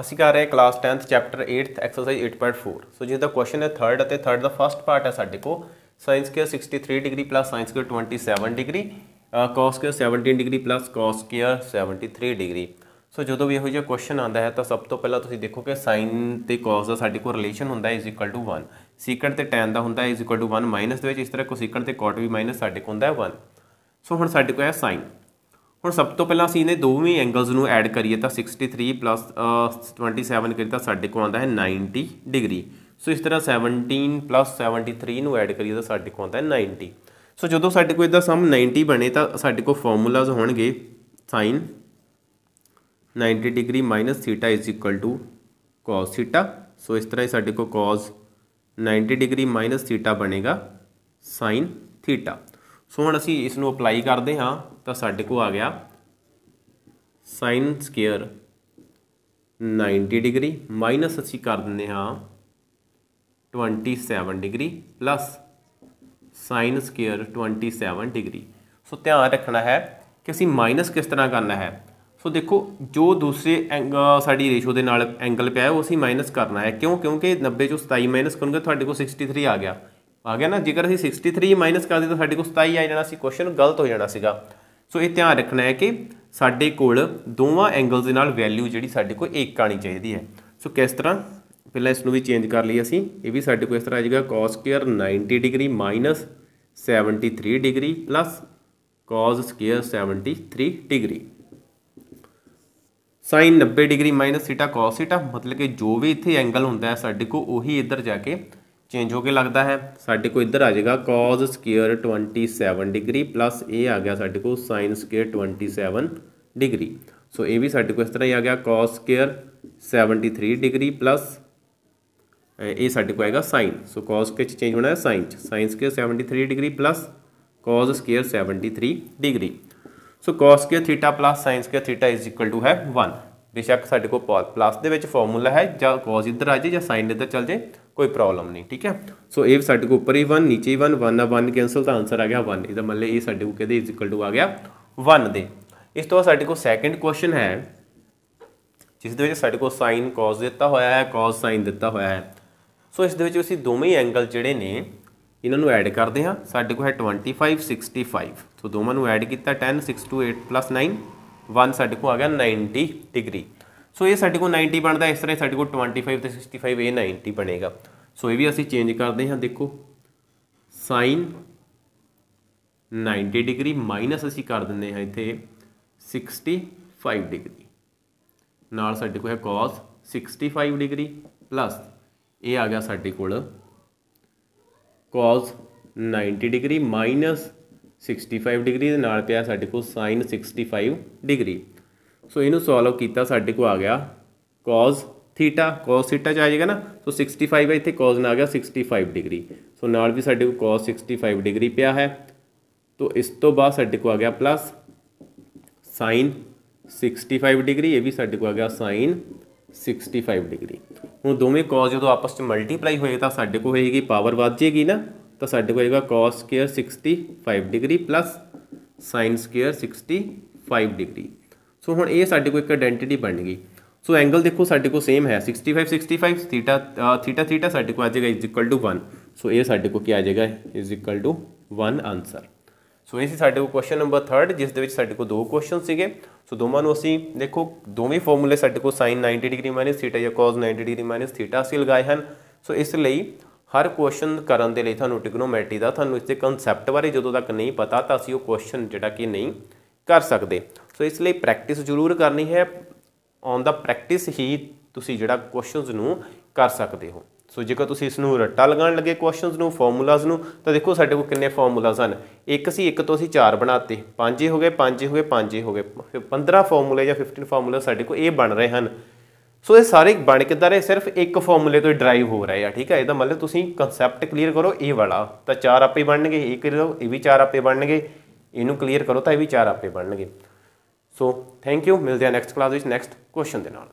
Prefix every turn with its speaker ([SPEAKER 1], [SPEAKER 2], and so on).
[SPEAKER 1] ਅਸੀਂ ਕਰ ਰਹੇ class 10th chapter 8th exercise 8.4 ਸੋ ਜਿਸ ਦਾ ਕੁਐਸਚਨ ਹੈ 3rd ਅਤੇ 3rd ਦਾ ਫਰਸਟ ਪਾਰਟ ਹੈ ਸਾਡੇ ਕੋ sine square 63 degree plus sine square 27 degree cos square 17 degree plus cos square 73 degree so ਜਦੋਂ ਵੀ ਇਹੋ ਜਿਹਾ ਕੁਐਸਚਨ ਆਉਂਦਾ ਹੈ ਤਾਂ ਸਭ ਤੋਂ ਪਹਿਲਾਂ ਤੁਸੀਂ ਦੇਖੋ ਕਿ ਸਾਈਨ ਤੇ ਕੋਸ ਦਾ ਸਾਡੇ ਕੋ ਰਿਲੇਸ਼ਨ ਹੁੰਦਾ ਹੈ 1 ਸੀਕੰਟ ਤੇ ਟੈਨ ਦਾ ਹੁੰਦਾ ਹੈ 1 ਮਾਈਨਸ ਦੇ ਵਿੱਚ ਇਸ ਤਰ੍ਹਾਂ ਕੋਸੀਕੰਟ ਤੇ ਕੋਟ ਵੀ ਮਾਈਨਸ ਸਾਡੇ ਕੋ ਹੁੰਦਾ ਹੈ 1 ਸੋ ਹੁਣ ਸਾਡੇ ਕੋ ਹੈ ਸਾਈਨ ਹੁਣ ਸਭ ਤੋਂ ਪਹਿਲਾਂ ਅਸੀਂ ਨੇ ਦੋਵੇਂ ਐਂਗਲਸ ਨੂੰ ਐਡ ਕਰੀਏ ਤਾਂ 63 ਪਲੱਸ 27 ਕਰੀਏ ਤਾਂ ਸਾਡੇ ਕੋਲ ਆਉਂਦਾ ਹੈ 90 ਡਿਗਰੀ ਸੋ ਇਸ ਤਰ੍ਹਾਂ 17 ਪਲੱਸ 73 ਨੂੰ ਐਡ ਕਰੀਏ ਤਾਂ ਸਾਡੇ ਕੋਲ ਆਉਂਦਾ ਹੈ 90 ਸੋ ਜਦੋਂ ਸਾਡੇ ਕੋਲ ਇਹਦਾ ਸਮ 90 ਬਣੇ ਤਾਂ ਸਾਡੇ ਕੋਲ ਫਾਰਮੂਲਾਜ਼ ਹੋਣਗੇ sin 90 degree theta is equal to cos theta so ਇਸ ਤਰ੍ਹਾਂ ਹੀ ਸਾਡੇ ਕੋਲ cos 90 ਡਿਗਰੀ ਥੀਟਾ ਬਣੇਗਾ sin ਥੀਟਾ ਸੋ ਹੁਣ ਅਸੀਂ ਇਸ ਨੂੰ ਅਪਲਾਈ ਕਰਦੇ ਹਾਂ ਤਾਂ ਸਾਡੇ ਕੋਲ ਆ ਗਿਆ ਸਾਈਨ ਸਕੁਅਰ 90 ਡਿਗਰੀ ਮਾਈਨਸ ਅਸੀਂ ਕਰ ਦਿੰਦੇ ਹਾਂ 27 degree plus sine square 27 degree so ਧਿਆਨ ਰੱਖਣਾ ਹੈ ਕਿ ਅਸੀਂ ਮਾਈਨਸ ਕਿਸ ਤਰ੍ਹਾਂ ਕਰਨਾ ਹੈ ਸੋ ਦੇਖੋ ਜੋ ਦੂਸਰੇ ਸਾਡੀ ਰੇਸ਼ੋ ਦੇ ਨਾਲ ਐਂਗਲ ਪਿਆ ਹੈ ਉਹ ਅਸੀਂ ਮਾਈਨਸ ਕਰਨਾ ਹੈ ਕਿਉਂ ਕਿਉਂਕਿ 90 ਚੋਂ 27 ਮਾਈਨਸ ਕਰੋਗੇ ਤੁਹਾਡੇ ਕੋਲ 63 ਆ ਗਿਆ ਆ ਗਿਆ ਨਾ ਜੇਕਰ ਅਸੀਂ 63 ਮਾਈਨਸ ਕਰਦੇ ਤਾਂ ਸਾਡੇ ਕੋਲ 27 ਆ ਜਾਣਾ ਸੀ ਕੁਐਸਚਨ ਗਲਤ ਹੋ ਜਾਣਾ ਸੀਗਾ ਸੋ ਇਹ ਧਿਆਨ ਰੱਖਣਾ ਹੈ ਕਿ ਸਾਡੇ ਕੋਲ ਦੋਵਾਂ ਐਂਗਲਸ ਦੇ ਨਾਲ ਵੈਲਿਊ ਜਿਹੜੀ ਸਾਡੇ ਕੋਲ ਇੱਕ ਆਣੀ ਚਾਹੀਦੀ ਹੈ ਸੋ ਕਿਸ ਤਰ੍ਹਾਂ ਪਹਿਲਾਂ ਇਸ ਨੂੰ ਵੀ ਚੇਂਜ ਕਰ ਲਈ ਅਸੀਂ ਇਹ ਵੀ ਸਾਡੇ ਕੋਲ ਇਸ ਤਰ੍ਹਾਂ ਆ ਜਾਏਗਾ cos square 90 degree 73 degree cos square 73 degree sin 90 degree θ cos θ ਮਤਲਬ ਕਿ ਜੋ ਵੀ ਇੱਥੇ ਐਂਗਲ ਹੁੰਦਾ ਹੈ ਸਾਡੇ ਕੋਲ ਉਹੀ ਇੱਧਰ ਜਾ ਕੇ चेंज होकर लगता है साढ़े को इधर आ जाएगा cos square twenty seven degree plus ए आ गया साढ़े को sine square twenty seven degree so ए भी साढ़े को इस तरह ही आ गया cos square seventy three degree plus ए साढ़े को आएगा साइन सो कॉज के चेंज होना है sine sine square seventy three degree plus cos square seventy three degree so cos square theta plus sine square theta is equal to है one बेशक साढ़े को प्लस के फॉर्मूला है जॉज इधर आ जाए या साइन इधर चल जाए कोई प्रॉब्लम नहीं ठीक है सो ए ਸਾਡੇ ਕੋ ਉੱਪਰ ਹੀ 1 ਨੀਚੇ ਹੀ 1 1 ਨਾਲ 1 ਕੈਨਸਲ ਤਾਂ ਆਨਸਰ ਆ ਗਿਆ 1 ਇਹਦਾ ਮਤਲਬ ਇਹ ਸਾਡੇ ਕੋ ਕਿਹਦੇ ਇਜ਼ ਇਕੁਅਲ ਟੂ ਆ ਗਿਆ 1 ਦੇ ਇਸ ਤੋਂ ਬਾਅਦ ਸਾਡੇ ਕੋ ਸੈਕੰਡ ਕੁਐਸਚਨ ਹੈ ਜਿਸ ਦੇ ਵਿੱਚ ਸਾਡੇ ਕੋ ਸਾਈਨ cos ਦਿੱਤਾ ਹੋਇਆ ਹੈ cos ਸਾਈਨ ਦਿੱਤਾ ਹੋਇਆ ਹੈ ਸੋ ਇਸ ਦੇ ਵਿੱਚ ਅਸੀਂ ਦੋਵੇਂ ਐਂਗਲ ਜਿਹੜੇ ਨੇ ਇਹਨਾਂ ਨੂੰ ਐਡ ਕਰਦੇ ਹਾਂ ਸਾਡੇ ਕੋਲ ਹੈ 25 65 ਸੋ ਦੋਵਾਂ ਨੂੰ ਐਡ ਕੀਤਾ 10 6 2 8 9 1 ਸਾਡੇ ਕੋਲ ਆ ਗਿਆ 90 ਡਿਗਰੀ ਸੋ ਇਹ ਸਾਡੇ ਕੋਲ 90 ਬਣਦਾ ਇਸ ਤਰ੍ਹਾਂ ਸਾਡੇ ਕੋਲ 25 ਤੇ 65 ਇਹ 90 ਬਣੇਗਾ ਸੋ ਇਹ ਵੀ ਅਸੀਂ ਚੇਂਜ ਕਰਦੇ ਹਾਂ ਦੇਖੋ sin 90 ਡਿਗਰੀ ਮਾਈਨਸ ਅਸੀਂ ਕਰ ਦਿੰਦੇ ਹਾਂ ਇੱਥੇ 65 ਡਿਗਰੀ ਨਾਲ ਸਾਡੇ ਕੋਲ ਹੈ cos 65 ਡਿਗਰੀ ਪਲੱਸ ਇਹ ਆ ਗਿਆ ਸਾਡੇ ਕੋਲ cos 90 ਡਿਗਰੀ ਮਾਈਨਸ 65 ਡਿਗਰੀ ਦੇ ਨਾਲ ਪਿਆ ਸਾਡੇ ਕੋਲ sin 65 ਡਿਗਰੀ ਸੋ ਇਹਨੂੰ ਸੋਲਵ ਕੀਤਾ ਸਾਡੇ ਕੋ ਆ ਗਿਆ cos ਥੀਟਾ cos ਥੀਟਾ ਚ ਆ ਜਾਏਗਾ ਨਾ ਸੋ 65 ਹੈ ਇੱਥੇ cos ਨਾ ਆ ਗਿਆ 65 ਡਿਗਰੀ ਸੋ ਨਾਲ ਵੀ ਸਾਡੇ ਕੋ cos 65 ਡਿਗਰੀ ਪਿਆ ਹੈ ਤੋ ਇਸ ਤੋਂ ਬਾਅਦ ਸਾਡੇ ਕੋ ਆ ਗਿਆ ਪਲੱਸ sin 65 ਡਿਗਰੀ ਇਹ ਵੀ ਸਾਡੇ ਕੋ ਆ ਗਿਆ sin 65 ਡਿਗਰੀ ਹੁਣ ਦੋਵੇਂ cos ਜਦੋਂ ਆਪਸ ਵਿੱਚ ਮਲਟੀਪਲਾਈ ਹੋਏ ਤਾਂ ਸਾਡੇ ਕੋ ਹੋਏਗੀ ਪਾਵਰ ਵੱਧ ਜੇਗੀ ਨਾ ਤਾਂ ਸਾਡੇ ਕੋ ਹੋਏਗਾ cos 65 degree plus sin 65 degree so ਹੁਣ ਇਹ ਸਾਡੇ ਕੋਲ ਇੱਕ ਆਇਡੈਂਟੀਟੀ ਬਣ ਗਈ ਸੋ ਐਂਗਲ ਦੇਖੋ ਸਾਡੇ ਕੋਲ ਸੇਮ ਹੈ 65 65 ਥੀਟਾ ਥੀਟਾ ਥੀਟਾ ਸਾਡੇ ਕੋਲ ਆ ਜਾਏਗਾ ਇਜ਼ ਇਕੁਅਲ ਟੂ 1 ਸੋ ਇਹ ਸਾਡੇ ਕੋਲ ਕੀ ਆ ਜਾਏਗਾ is equal to 1 answer so ਇਹ ਸੀ ਸਾਡੇ ਕੋਲ ਕੁਐਸਚਨ ਨੰਬਰ 3 ਜਿਸ ਦੇ ਵਿੱਚ ਸਾਡੇ ਕੋਲ ਦੋ ਕੁਐਸਚਨ ਸੀਗੇ ਸੋ ਦੋਵਾਂ ਨੂੰ ਅਸੀਂ ਦੇਖੋ ਦੋਵੇਂ ਫਾਰਮੂਲੇ ਸਾਡੇ ਕੋਲ sin 90 ਡਿਗਰੀ ਮਾਈਨਸ ਥੀਟਾ ਜਾਂ cos 90 ਡਿਗਰੀ ਮਾਈਨਸ ਥੀਟਾ ਅਸੀਂ ਲਗਾਏ ਹਨ ਸੋ ਇਸ ਲਈ ਹਰ ਕੁਐਸਚਨ ਕਰਨ ਦੇ ਲਈ ਤੁਹਾਨੂੰ ਟ੍ਰਿਗਨੋਮੈਟਰੀ ਦਾ ਤੁਹਾਨੂੰ ਇਸ ਦੇ ਕਨਸੈਪਟ ਬਾਰੇ ਜਦੋਂ ਤੱਕ ਨਹੀਂ ਪਤਾ ਤਾਂ ਅਸੀਂ ਉਹ ਕੁਐਸਚਨ ਜਿਹੜਾ ਕਿ ਨਹੀਂ ਕਰ ਸਕਦੇ ਸੋ ਇਸ ਲਈ ਪ੍ਰੈਕਟਿਸ ਜ਼ਰੂਰ ਕਰਨੀ ਹੈ ਔਨ ਦਾ ਪ੍ਰੈਕਟਿਸ ਹੀ ਤੁਸੀਂ ਜਿਹੜਾ ਕੁਐਸਚਨਸ ਨੂੰ ਕਰ ਸਕਦੇ ਹੋ ਸੋ ਜੇਕਰ ਤੁਸੀਂ ਇਸ ਨੂੰ ਰੱਟਾ ਲਗਾਉਣ ਲੱਗੇ ਕੁਐਸਚਨਸ ਨੂੰ ਫਾਰਮੂਲਾਜ਼ ਨੂੰ ਤਾਂ ਦੇਖੋ ਸਾਡੇ ਕੋਲ ਕਿੰਨੇ ਫਾਰਮੂਲਾਜ਼ ਹਨ ਇੱਕ ਸੀ ਇੱਕ ਤੋਂ ਅਸੀਂ ਚਾਰ ਬਣਾਤੇ ਪੰਜ ਹੋ ਗਏ ਪੰਜ ਹੋ ਗਏ ਪੰਜ ਹੋ ਗਏ ਫਿਰ 15 ਫਾਰਮੂਲੇ ਜਾਂ 15 ਫਾਰਮੂਲੇ ਸਾਡੇ ਕੋਲ ਇਹ ਬਣ ਰਹੇ ਹਨ ਸੋ ਇਹ ਸਾਰੇ ਬਣ ਕਿੱਦਾਂ ਰਹੇ ਸਿਰਫ ਇੱਕ ਫਾਰਮੂਲੇ ਤੋਂ ਡਰਾਈਵ ਹੋ ਰਹੇ ਆ ਠੀਕ ਹੈ ਇਹਦਾ ਮਤਲਬ ਤੁਸੀਂ ਕਨਸੈਪਟ ਕਲੀਅਰ ਕਰੋ ਇਹ ਵਾਲਾ ਤਾਂ ਚਾਰ ਆਪੇ ਬਣਨਗੇ ਇਹ ਕਰੋ ਇਹ ਵੀ ਚਾਰ ਆਪੇ ਬਣਨਗੇ ਇਹਨੂੰ ਕਲੀਅਰ ਕਰੋ ਤਾਂ ਇਹ ਵੀ ਚਾਰ ਆਪੇ ਬਣਨਗੇ So thank you. Milde next class is next question.